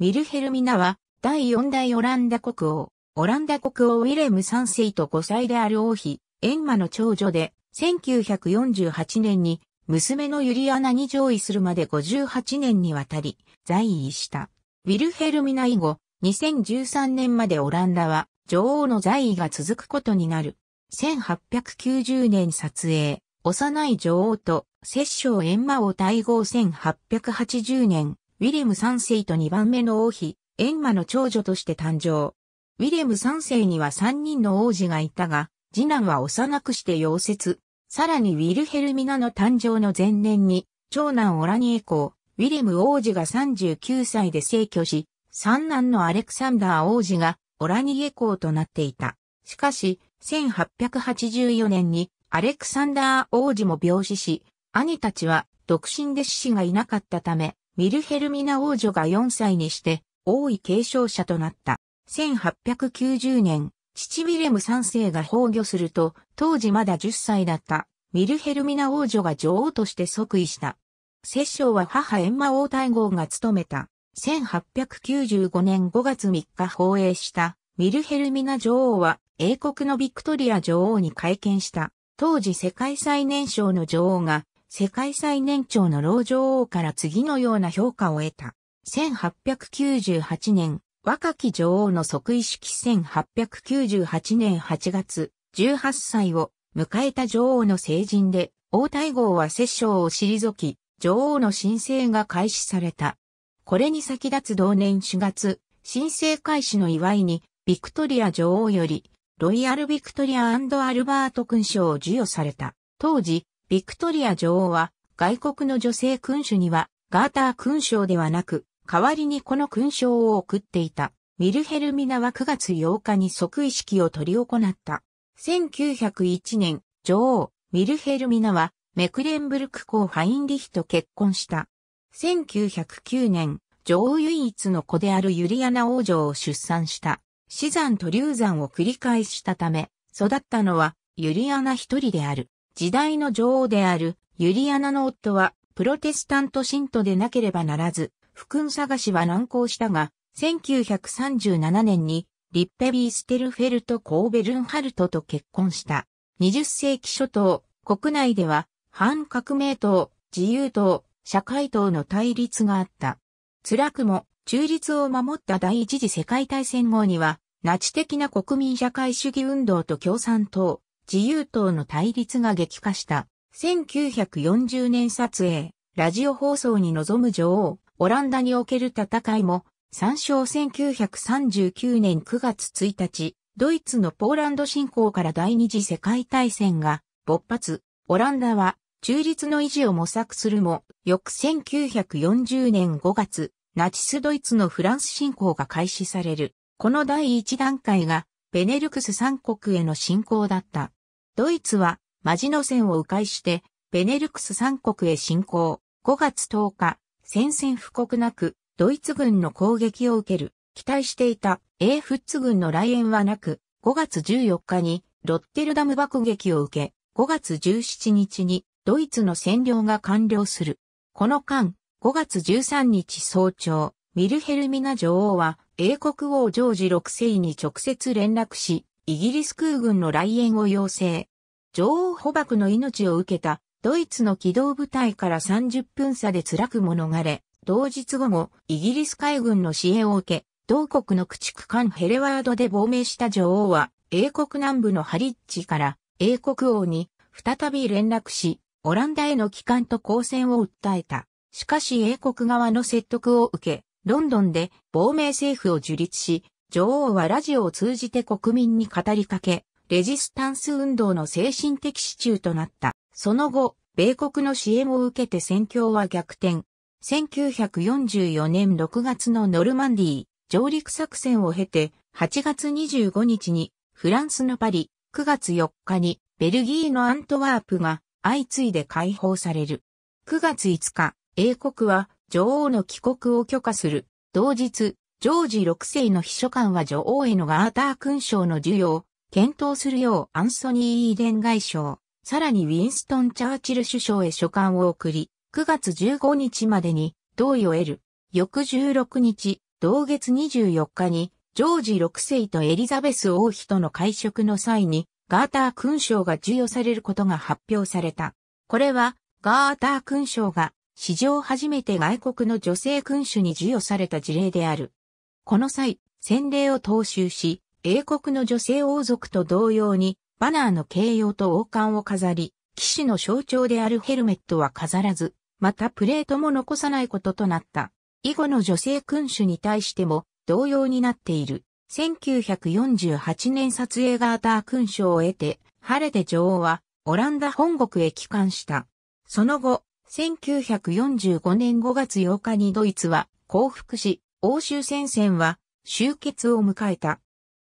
ミルヘルミナは、第四代オランダ国王、オランダ国王ウィレム3世と5歳である王妃、エンマの長女で、1948年に、娘のユリアナに上位するまで58年にわたり、在位した。ウィルヘルミナ以後、2013年までオランダは、女王の在位が続くことになる。1890年撮影、幼い女王と、摂政エンマを対合1880年、ウィレム3世と2番目の王妃、エンマの長女として誕生。ウィレム3世には3人の王子がいたが、次男は幼くして溶接。さらにウィルヘルミナの誕生の前年に、長男オラニエ公、ウィレム王子が39歳で逝去し、三男のアレクサンダー王子がオラニエ公となっていた。しかし、1884年にアレクサンダー王子も病死し、兄たちは独身で死子がいなかったため、ミルヘルミナ王女が4歳にして王位継承者となった。1890年、父ウィレム3世が崩御すると、当時まだ10歳だったミルヘルミナ王女が女王として即位した。摂政は母エンマ王太后が務めた。1895年5月3日放映したミルヘルミナ女王は英国のビクトリア女王に会見した。当時世界最年少の女王が世界最年長の老女王から次のような評価を得た。1898年、若き女王の即位式1898年8月、18歳を迎えた女王の成人で、王太后は摂政を退き、女王の申請が開始された。これに先立つ同年4月、申請開始の祝いに、ビクトリア女王より、ロイヤルビクトリアアルバート勲章を授与された。当時、ビクトリア女王は、外国の女性君主には、ガーター勲章ではなく、代わりにこの勲章を送っていた。ミルヘルミナは9月8日に即位式を執り行った。1901年、女王、ミルヘルミナは、メクレンブルク公ハインリヒと結婚した。1909年、女王唯一の子であるユリアナ王女を出産した。死産と流産を繰り返したため、育ったのはユリアナ一人である。時代の女王であるユリアナの夫はプロテスタント信徒でなければならず、福君探しは難航したが、1937年にリッペビー・ステルフェルト・コーベルンハルトと結婚した。20世紀初頭、国内では反革命党、自由党、社会党の対立があった。辛くも中立を守った第一次世界大戦後には、ナチ的な国民社会主義運動と共産党、自由党の対立が激化した。1940年撮影、ラジオ放送に臨む女王、オランダにおける戦いも、参照1939年9月1日、ドイツのポーランド侵攻から第二次世界大戦が勃発、オランダは中立の維持を模索するも、翌1940年5月、ナチスドイツのフランス侵攻が開始される。この第一段階がベネルクス三国への侵攻だった。ドイツは、マジノ戦を迂回して、ベネルクス三国へ侵攻。5月10日、戦線布告なく、ドイツ軍の攻撃を受ける。期待していた、エーフッツ軍の来園はなく、5月14日に、ロッテルダム爆撃を受け、5月17日に、ドイツの占領が完了する。この間、5月13日早朝、ミルヘルミナ女王は、英国王ジョージ6世に直接連絡し、イギリス空軍の来園を要請。女王捕獲の命を受けた、ドイツの機動部隊から30分差で辛くも逃れ、同日後もイギリス海軍の支援を受け、同国の駆逐艦ヘレワードで亡命した女王は、英国南部のハリッジから英国王に再び連絡し、オランダへの帰還と交戦を訴えた。しかし英国側の説得を受け、ロンドンで亡命政府を樹立し、女王はラジオを通じて国民に語りかけ、レジスタンス運動の精神的支柱となった。その後、米国の支援を受けて戦況は逆転。1944年6月のノルマンディー上陸作戦を経て、8月25日にフランスのパリ、9月4日にベルギーのアントワープが相次いで解放される。9月5日、英国は女王の帰国を許可する。同日、ジョージ6世の秘書官は女王へのガーター勲章の授与を検討するようアンソニー・イーデン外相、さらにウィンストン・チャーチル首相へ書簡を送り、9月15日までに同意を得る。翌16日、同月24日に、ジョージ6世とエリザベス王妃との会食の際に、ガーター勲章が授与されることが発表された。これは、ガーター勲章が史上初めて外国の女性君主に授与された事例である。この際、洗礼を踏襲し、英国の女性王族と同様に、バナーの形容と王冠を飾り、騎士の象徴であるヘルメットは飾らず、またプレートも残さないこととなった。以後の女性君主に対しても同様になっている。1948年撮影ガーター勲章を得て、晴れて女王はオランダ本国へ帰還した。その後、1945年5月8日にドイツは降伏し、欧州戦線は終結を迎えた。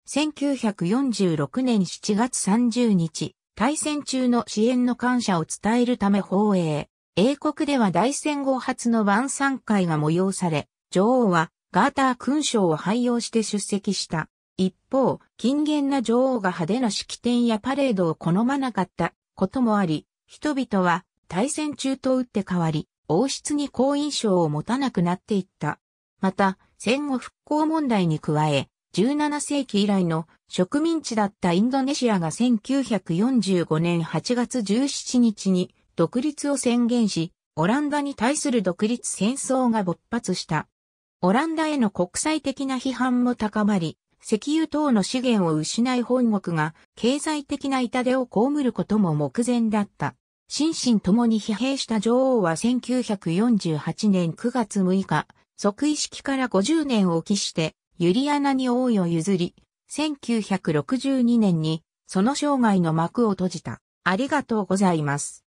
1946年7月30日、大戦中の支援の感謝を伝えるため放映。英国では大戦後初の晩餐会が催され、女王はガーター勲章を廃用して出席した。一方、近現な女王が派手な式典やパレードを好まなかったこともあり、人々は対戦中と打って変わり、王室に好印象を持たなくなっていった。また、戦後復興問題に加え、17世紀以来の植民地だったインドネシアが1945年8月17日に独立を宣言し、オランダに対する独立戦争が勃発した。オランダへの国際的な批判も高まり、石油等の資源を失い本国が経済的な痛手を被ることも目前だった。心身ともに疲弊した女王は1948年9月6日、即位式から50年を期して、ユリアナに王位を譲り、1962年にその生涯の幕を閉じた。ありがとうございます。